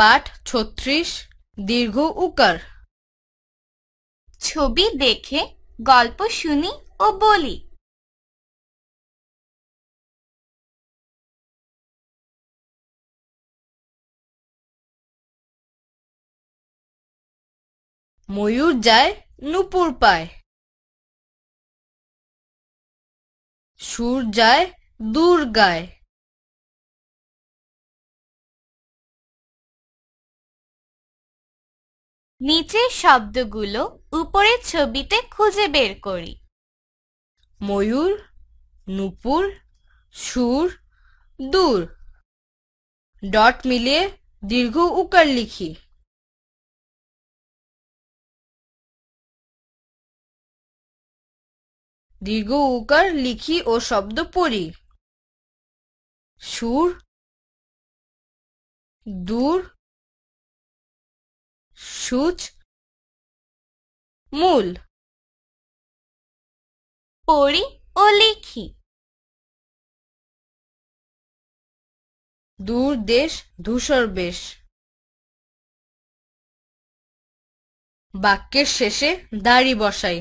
পাঠ ছত্রিশ দীর্ঘ উকার ছবি দেখে গল্প শুনি ও বলি ময়ূর যায় নুপুর পায় সুর যায় দূর গায় নিচের শব্দগুলো উপরের ছবিতে খুঁজে বের করি ময়ূর নুপুর সুর দূর ডট মিলিয়ে দীর্ঘ উকার লিখি দীর্ঘ উকার লিখি ও শব্দ পড়ি সুর দূর সূচ মূল পড়ি ও লিখি দূর দেশ ধূসর বেশ বাক্যের শেষে দাড়ি বসাই